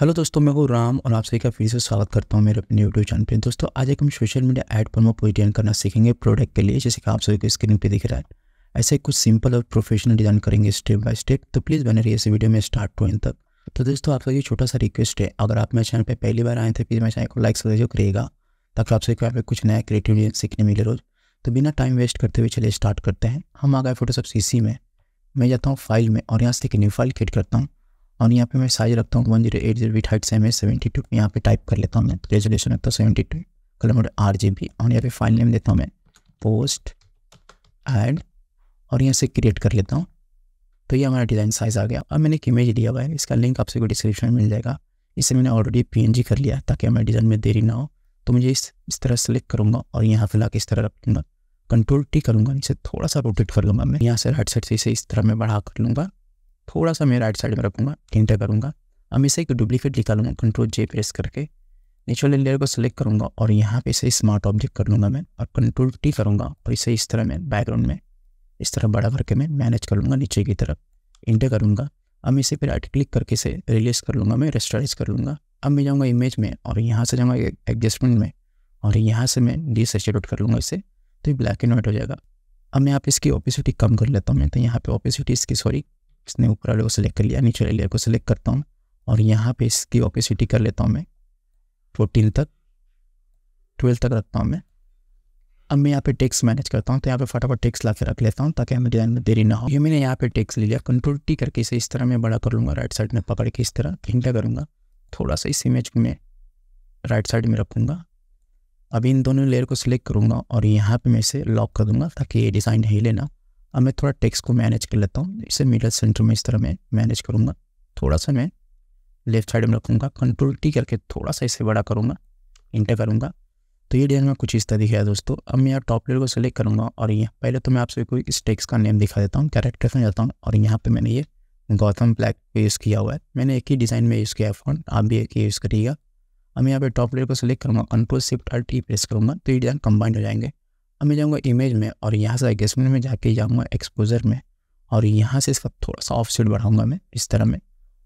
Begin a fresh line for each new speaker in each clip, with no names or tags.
hello दोस्तों मैं हूँ राम और आप सभी का फिर से स्वागत करता हूँ मेरे अपने यूट्यूब चैनल पे दोस्तों आज एक हम सोशल मीडिया ऐड पर मैं डिजाइन करना सीखेंगे प्रोडक्ट के लिए जैसे कि आप सभी को स्क्रीन पे दिख रहा है ऐसे कुछ सिंपल और प्रोफेशनल डिजाइन करेंगे स्टेप बाय स्टेप तो प्लीज़ बने रही इस वीडियो में स्टार्ट टू इन तक तो दोस्तों आप सभी छोटा सा रिक्वेस्ट है अगर आप मेरे चैनल पर पहली बार आए थे प्लीज़ तो मेरे चैनल को लाइक सब्सक्राइब करिएगा ताकि आप सभी को यहाँ पर कुछ नया क्रिएटिव सीखने मिले रोज तो बिना टाइम वेस्ट करते हुए चलिए स्टार्ट करते हैं हम आ गए फोटोशॉप सी में मैं जाता हूँ फाइल में और यहाँ से एक न्यू फाइल क्रिएट करता हूँ और यहाँ पे मैं साइज रखता हूँ one zero eight zero eight height से एम एस सेवेंटी टू यहाँ पे टाइप कर लेता हूँ मैं रेजोल्यूशन रखता हूँ seventy two colour mode R G B और यहाँ पे फाइल नेम देता हूँ मैं पोस्ट एड और यहाँ से क्रिएट कर लेता हूँ तो ये हमारा डिज़ाइन साइज़ आ गया अब मैंने एक इमेज लिया हुआ है इसका लिंक आपसे कोई डिस्क्रिप्शन में मिल जाएगा इसे मैंने ऑलरेडी पी कर लिया ताकि हमारे डिज़ाइन में देरी ना हो तो मुझे इस इस तरह सेलेक्ट करूँगा और यहाँ फिलहाल इस तरह रखूँगा कंट्रोल टी करूँगा इसे थोड़ा सा रोटेट कर लूँगा मैं यहाँ से राइट साइड से इसे इस तरह मैं बढ़ा कर लूँगा थोड़ा सा मैं राइट साइड में रखूँगा इंटर करूँगा अब इसे एक डुप्लीकेट निकालूंगा कंट्रोल जे प्रेस करके नेचुरल लेयर को सिलेक्ट करूँगा और यहाँ पे इसे स्मार्ट ऑब्जेक्ट कर लूँगा मैं और कंट्रोल टी करूँगा और इसे इस तरह मैं बैकग्राउंड में इस तरह बड़ा करके मैं मैनेज कर लूँगा नीचे की तरफ इंटर करूँगा अब इसे फिर राइट क्लिक करके इसे रिलीज़ कर लूँगा मैं रेस्टोराइज कर लूँगा अब मैं जाऊँगा इमेज में और यहाँ से जाऊँगा एडजस्टमेंट में और यहाँ से मैं डी सेचुरेट कर लूँगा इसे तो ये ब्लैक एंड वाइट हो जाएगा अब मैं आप इसकी ऑपिसिटी कम कर लेता हूँ मैं तो यहाँ पे ऑपिसिटी इसकी सॉरी इसने ऊपर वाले को सिलेक्ट कर लिया नीचे वाले लेयर को सिलेक्ट करता हूँ और यहाँ पे इसकी ओपेसिटी कर लेता हूँ मैं फोर्टीन तक ट्वेल्व तक रखता हूँ मैं अब मैं यहाँ पे टेक्स मैनेज करता हूँ तो यहाँ पे फटाफट टेक्स ला रख लेता हूँ ताकि हमें डिज़ाइन में देरी ना हो ये मैंने यहाँ पे टेक्स ले लिया कंट्रोल टी करके इसे इस तरह मैं बड़ा कर लूँगा राइट साइड में पकड़ के इस तरह घंटा करूँगा थोड़ा सा इस इमेज में राइट साइड में रखूँगा अब इन दोनों लेयर को सिलेक्ट करूँगा और यहाँ पर मैं इसे लॉक कर दूँगा ताकि ये डिज़ाइन हिले लेना अब मैं थोड़ा टेक्स्ट को मैनेज कर लेता हूँ इसे मिडल सेंटर में इस तरह मैं मैनेज करूँगा थोड़ा सा मैं लेफ्ट साइड में रखूँगा कंट्रोल टी करके थोड़ा सा इसे बड़ा करूँगा इंटर करूँगा तो ये डिजाइन में कुछ इस तरह दिखाया दोस्तों अब मैं यहाँ टॉप लेयर को सिलेक्ट करूँगा और ये पहले तो मैं आपसे कोई इस टेक्स का नेम दिखा देता हूँ कैरेक्टर में जाता हूँ और यहाँ पर मैंने ये गौतम ब्लैक पे यूज़ किया हुआ है मैंने एक ही डिज़ाइन में यूज़ किया है आप भी एक ही यूज़ करिएगा अब मैं यहाँ पे टॉप लेयर को सिलेक्ट करूँगा control shift R T press करूँगा तो ये डिज़ाइन कंबाइंड हो जाएंगे अब मैं जाऊँगा इमेज में और यहाँ से एडजस्टमेंट में जाके जाऊँगा एक्सपोजर में और यहाँ से इसका थोड़ा सा ऑफसेट बढ़ाऊँगा मैं इस तरह में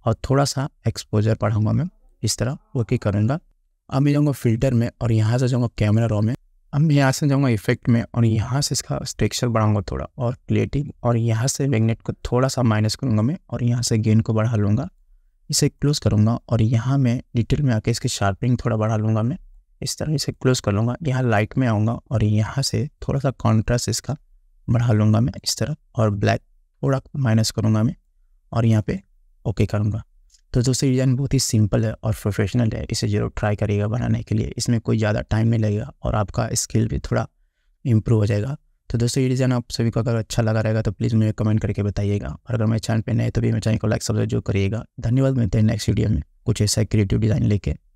और थोड़ा सा एक्सपोजर बढ़ाऊँगा मैं इस तरह ओके करूँगा अब मैं जाऊँगा फिल्टर में और यहाँ से जाऊँगा कैमरा रॉ में अब मैं यहाँ से जाऊँगा इफेक्ट में और यहाँ से इसका स्ट्रेक्चर बढ़ाऊँगा थोड़ा और क्लिएटिव और यहाँ से मैग्नेट को थोड़ा सा माइनस करूँगा मैं और यहाँ से गेंद को बढ़ा लूँगा इसे क्लोज करूँगा और यहाँ मैं डिटेल में आके इसकी शार्पिंग थोड़ा बढ़ा लूँगा मैं इस तरह से क्लोज़ कर लूँगा यहाँ लाइट में आऊँगा और यहाँ से थोड़ा सा कॉन्ट्रास्ट इसका बढ़ा लूँगा मैं इस तरह और ब्लैक थोड़ा माइनस करूँगा मैं और यहाँ पे ओके करूँगा तो दोस्तों डिज़ाइन बहुत ही सिंपल है और प्रोफेशनल है इसे जरूर ट्राई करिएगा बनाने के लिए इसमें कोई ज़्यादा टाइम नहीं लगेगा और आपका स्किल भी थोड़ा इम्प्रूव हो जाएगा तो दोस्तों ये डिज़ाइन आप सभी को अगर अच्छा लगा रहेगा तो प्लीज़ मुझे कमेंट करके बताइएगा और अगर मेरे चैनल पर नए तो भी मेरे चैनल को लाइक सब्सक्राइब जो करिएगा धन्यवाद मिलते हैं नेक्स्ट वीडियो में कुछ ऐसा क्रिएटिव डिज़ाइन लेके